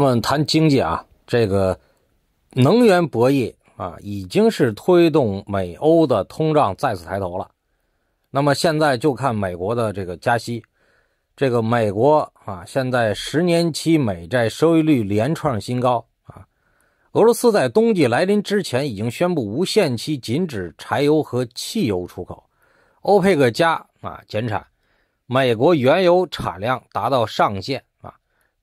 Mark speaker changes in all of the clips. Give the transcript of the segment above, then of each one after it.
Speaker 1: 我们谈经济啊，这个能源博弈啊，已经是推动美欧的通胀再次抬头了。那么现在就看美国的这个加息，这个美国啊，现在十年期美债收益率连创新高啊。俄罗斯在冬季来临之前已经宣布无限期禁止柴油和汽油出口，欧佩克加啊减产，美国原油产量达到上限。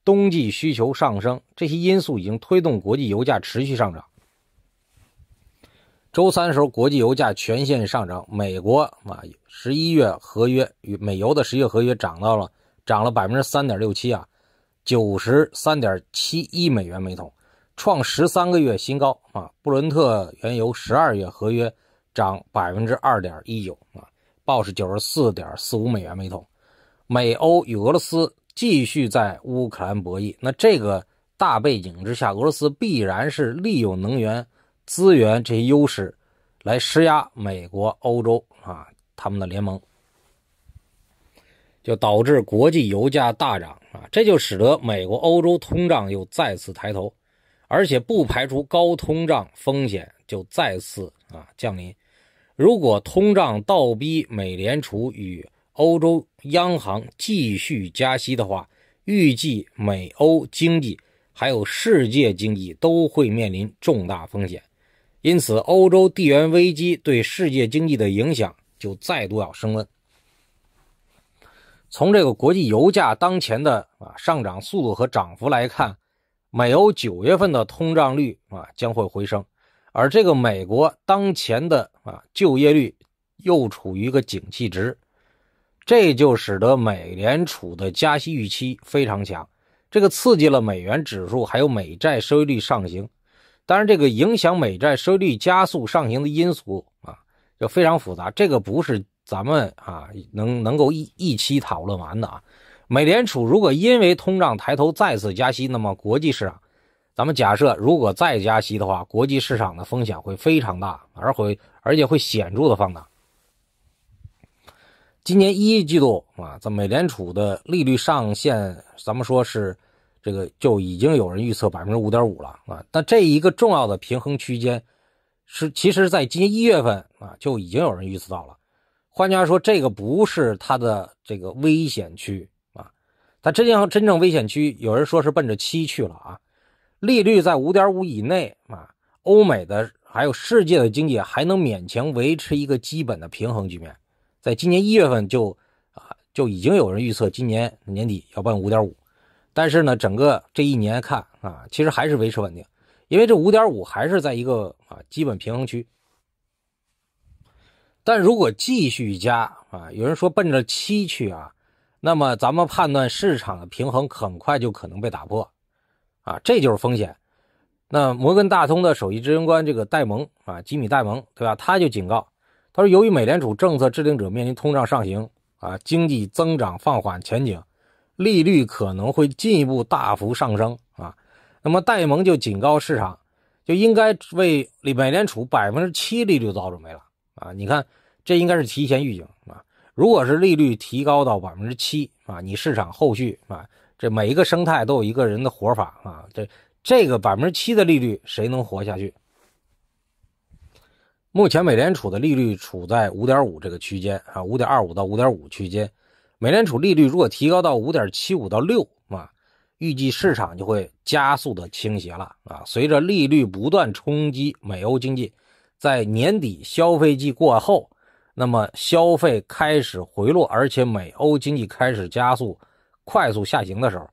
Speaker 1: 冬季需求上升，这些因素已经推动国际油价持续上涨。周三的时候，国际油价全线上涨。美国啊，十一月合约与美油的十月合约涨到了涨了百分之三点六七啊，九十三点七一美元每桶，创十三个月新高啊。布伦特原油十二月合约涨百分之二点一九啊，报是九十四点四五美元每桶。美欧与俄罗斯。继续在乌克兰博弈，那这个大背景之下，俄罗斯必然是利用能源资源这些优势来施压美国、欧洲啊他们的联盟，就导致国际油价大涨啊，这就使得美国、欧洲通胀又再次抬头，而且不排除高通胀风险就再次啊降临。如果通胀倒逼美联储与欧洲。央行继续加息的话，预计美欧经济还有世界经济都会面临重大风险，因此欧洲地缘危机对世界经济的影响就再度要升温。从这个国际油价当前的啊上涨速度和涨幅来看，美欧九月份的通胀率啊将会回升，而这个美国当前的啊就业率又处于一个景气值。这就使得美联储的加息预期非常强，这个刺激了美元指数，还有美债收益率上行。当然，这个影响美债收益率加速上行的因素啊，就非常复杂，这个不是咱们啊能能够一一期讨论完的啊。美联储如果因为通胀抬头再次加息，那么国际市场，咱们假设如果再加息的话，国际市场的风险会非常大，而会而且会显著的放大。今年一季度啊，咱美联储的利率上限，咱们说是这个就已经有人预测百分之五点五了啊。但这一个重要的平衡区间，是其实在今年一月份啊就已经有人预测到了。换句话说，这个不是它的这个危险区啊，它真正真正危险区，有人说是奔着七去了啊。利率在五点五以内啊，欧美的还有世界的经济还能勉强维持一个基本的平衡局面。在今年一月份就啊就已经有人预测今年年底要奔五点五，但是呢，整个这一年看啊，其实还是维持稳定，因为这五点五还是在一个啊基本平衡区。但如果继续加啊，有人说奔着七去啊，那么咱们判断市场的平衡很快就可能被打破啊，这就是风险。那摩根大通的首席执行官这个戴蒙啊，吉米戴蒙对吧？他就警告。他说，由于美联储政策制定者面临通胀上行啊、经济增长放缓前景，利率可能会进一步大幅上升啊。那么戴蒙就警告市场，就应该为美联储百分之七利率做准备了啊。你看，这应该是提前预警啊。如果是利率提高到百分之七啊，你市场后续啊，这每一个生态都有一个人的活法啊。这这个百分之七的利率，谁能活下去？目前美联储的利率处在五点五这个区间啊，五点二五到五点五区间。美联储利率如果提高到五点七五到六啊，预计市场就会加速的倾斜了啊。随着利率不断冲击美欧经济，在年底消费季过后，那么消费开始回落，而且美欧经济开始加速快速下行的时候，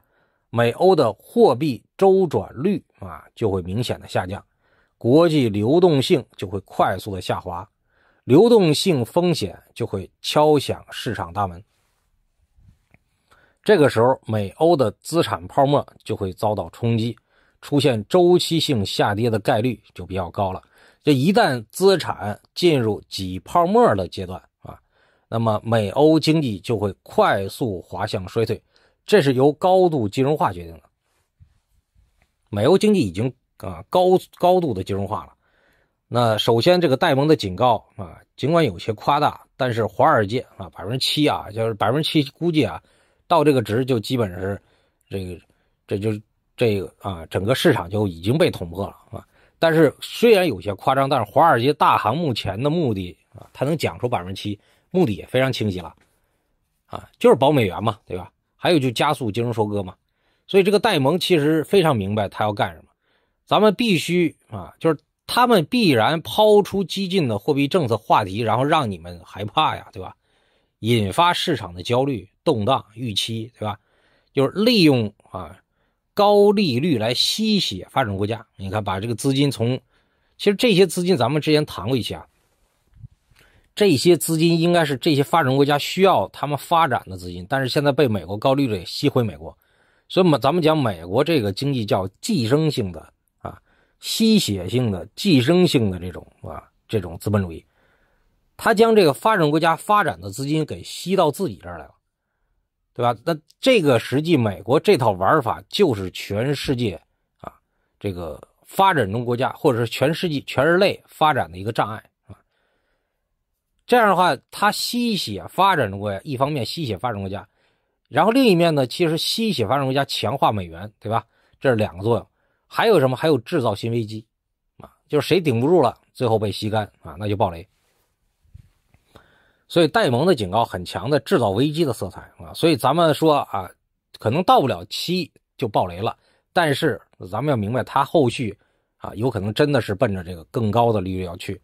Speaker 1: 美欧的货币周转率啊就会明显的下降。国际流动性就会快速的下滑，流动性风险就会敲响市场大门。这个时候，美欧的资产泡沫就会遭到冲击，出现周期性下跌的概率就比较高了。这一旦资产进入挤泡沫的阶段啊，那么美欧经济就会快速滑向衰退，这是由高度金融化决定的。美欧经济已经。啊，高高度的金融化了。那首先，这个戴蒙的警告啊，尽管有些夸大，但是华尔街啊，百分之七啊，就是百分之七，估计啊，到这个值就基本是这个，这就这个啊，整个市场就已经被捅破了啊。但是虽然有些夸张，但是华尔街大行目前的目的啊，他能讲出百分之七，目的也非常清晰了啊，就是保美元嘛，对吧？还有就加速金融收割嘛。所以这个戴蒙其实非常明白他要干什么。咱们必须啊，就是他们必然抛出激进的货币政策话题，然后让你们害怕呀，对吧？引发市场的焦虑、动荡、预期，对吧？就是利用啊高利率来吸血发展国家。你看，把这个资金从其实这些资金，咱们之前谈过一下，这些资金应该是这些发展国家需要他们发展的资金，但是现在被美国高利率吸回美国，所以们咱们讲美国这个经济叫寄生性的。吸血性的、寄生性的这种啊，这种资本主义，它将这个发展国家发展的资金给吸到自己这儿来了，对吧？那这个实际美国这套玩法就是全世界啊，这个发展中国家或者是全世界全人类发展的一个障碍啊。这样的话，它吸血发展中国家，一方面吸血发展国家，然后另一面呢，其实吸血发展国家强化美元，对吧？这是两个作用。还有什么？还有制造新危机，啊，就是谁顶不住了，最后被吸干啊，那就暴雷。所以戴蒙的警告很强的制造危机的色彩啊。所以咱们说啊，可能到不了七就暴雷了。但是咱们要明白，它后续啊，有可能真的是奔着这个更高的利率要去。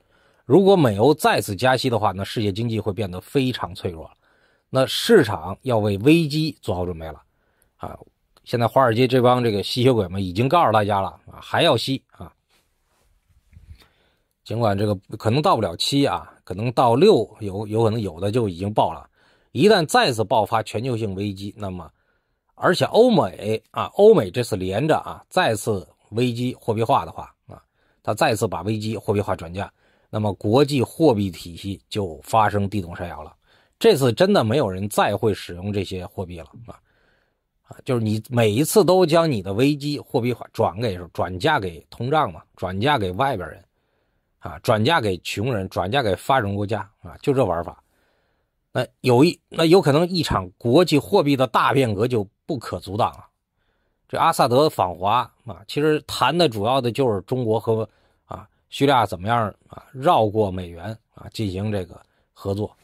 Speaker 1: 如果美欧再次加息的话，那世界经济会变得非常脆弱那市场要为危机做好准备了啊。现在华尔街这帮这个吸血鬼们已经告诉大家了啊，还要吸啊！尽管这个可能到不了七啊，可能到六有有可能有的就已经爆了。一旦再次爆发全球性危机，那么而且欧美啊，欧美这次连着啊再次危机货币化的话啊，他再次把危机货币化转嫁，那么国际货币体系就发生地动山摇了。这次真的没有人再会使用这些货币了啊！就是你每一次都将你的危机货币转给转嫁给通胀嘛，转嫁给外边人啊，转嫁给穷人，转嫁给发展国家啊，就这玩法。那有一那有可能一场国际货币的大变革就不可阻挡了。这阿萨德访华啊，其实谈的主要的就是中国和啊叙利亚怎么样啊绕过美元啊进行这个合作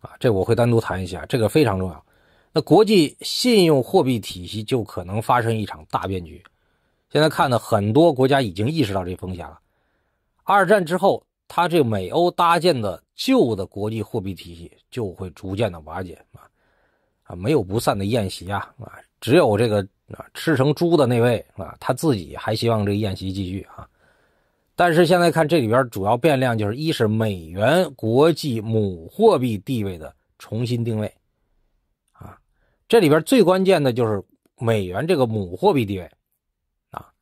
Speaker 1: 啊，这我会单独谈一下，这个非常重要。那国际信用货币体系就可能发生一场大变局。现在看呢，很多国家已经意识到这风险了。二战之后，他这美欧搭建的旧的国际货币体系就会逐渐的瓦解啊啊，没有不散的宴席啊啊，只有这个啊吃成猪的那位啊，他自己还希望这个宴席继续啊。但是现在看这里边主要变量就是一是美元国际母货币地位的重新定位。这里边最关键的就是美元这个母货币地位啊，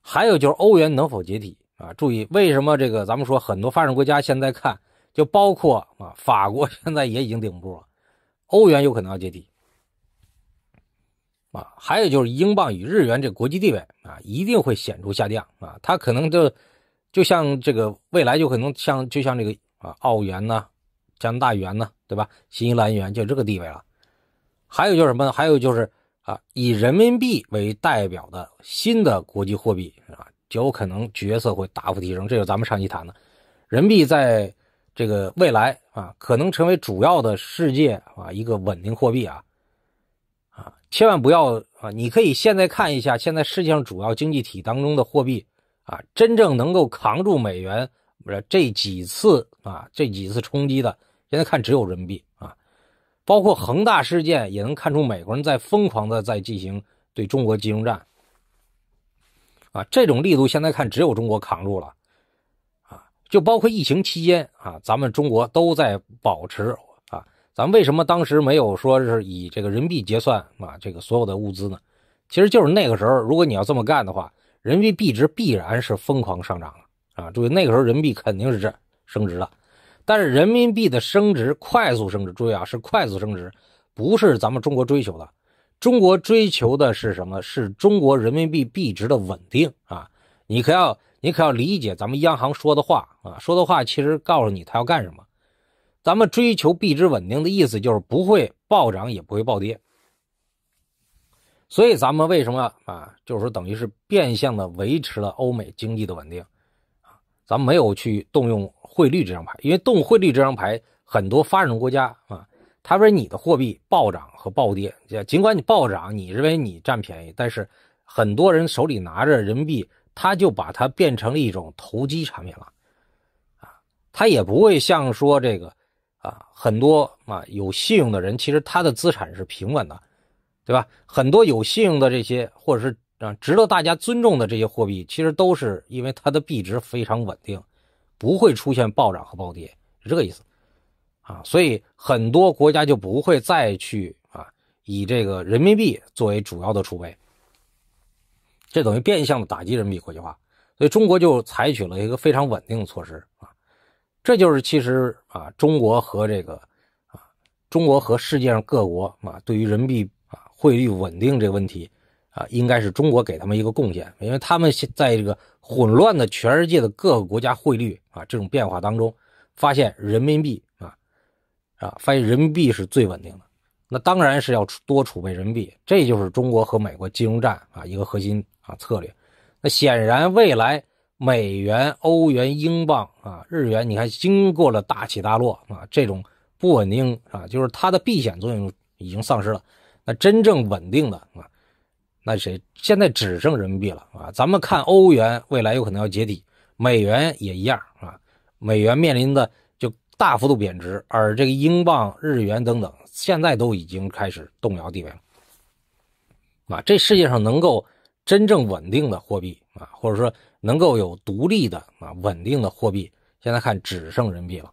Speaker 1: 还有就是欧元能否解体啊？注意，为什么这个咱们说很多发展国家现在看，就包括啊法国 现在也已经顶不住了，欧元有可能要解体啊。还有就是英镑与日元这国际地位啊，一定会显著下降啊。它可能就就像这个未来就可能像就像这个啊澳元呢、加拿大元呢，对吧？新西兰元就这个地位了。还有就是什么呢？还有就是啊，以人民币为代表的新的国际货币啊，有可能角色会大幅提升。这就咱们上期谈的，人民币在这个未来啊，可能成为主要的世界啊一个稳定货币啊啊，千万不要啊！你可以现在看一下，现在世界上主要经济体当中的货币啊，真正能够扛住美元这几次啊这几次冲击的，现在看只有人民币啊。包括恒大事件也能看出，美国人在疯狂的在进行对中国金融战，啊，这种力度现在看只有中国扛住了，啊，就包括疫情期间啊，咱们中国都在保持啊，咱为什么当时没有说是以这个人民币结算啊，这个所有的物资呢？其实就是那个时候，如果你要这么干的话，人民币币值必然是疯狂上涨了啊！注意那个时候人民币肯定是这升值了。但是人民币的升值，快速升值，注意啊，是快速升值，不是咱们中国追求的。中国追求的是什么？是中国人民币币值的稳定啊！你可要你可要理解咱们央行说的话啊！说的话其实告诉你他要干什么。咱们追求币值稳定的意思就是不会暴涨，也不会暴跌。所以咱们为什么啊？就是等于是变相的维持了欧美经济的稳定啊！咱们没有去动用。汇率这张牌，因为动汇率这张牌，很多发展中国家啊，他说你的货币暴涨和暴跌，尽管你暴涨，你认为你占便宜，但是很多人手里拿着人民币，他就把它变成了一种投机产品了，啊，他也不会像说这个，啊，很多啊有信用的人，其实他的资产是平稳的，对吧？很多有信用的这些，或者是啊值得大家尊重的这些货币，其实都是因为它的币值非常稳定。不会出现暴涨和暴跌，是这个意思啊，所以很多国家就不会再去啊以这个人民币作为主要的储备，这等于变相的打击人民币国际化，所以中国就采取了一个非常稳定的措施啊，这就是其实啊中国和这个啊中国和世界上各国啊对于人民币啊汇率稳定这个问题啊，应该是中国给他们一个贡献，因为他们现在这个。混乱的全世界的各个国家汇率啊，这种变化当中，发现人民币啊啊，发现人民币是最稳定的。那当然是要多储备人民币，这就是中国和美国金融战啊一个核心啊策略。那显然未来美元、欧元、英镑啊、日元，你看经过了大起大落啊，这种不稳定啊，就是它的避险作用已经丧失了。那真正稳定的啊。那谁现在只剩人民币了啊？咱们看欧元未来有可能要解体，美元也一样啊。美元面临的就大幅度贬值，而这个英镑、日元等等，现在都已经开始动摇地位了。啊，这世界上能够真正稳定的货币啊，或者说能够有独立的啊稳定的货币，现在看只剩人民币了。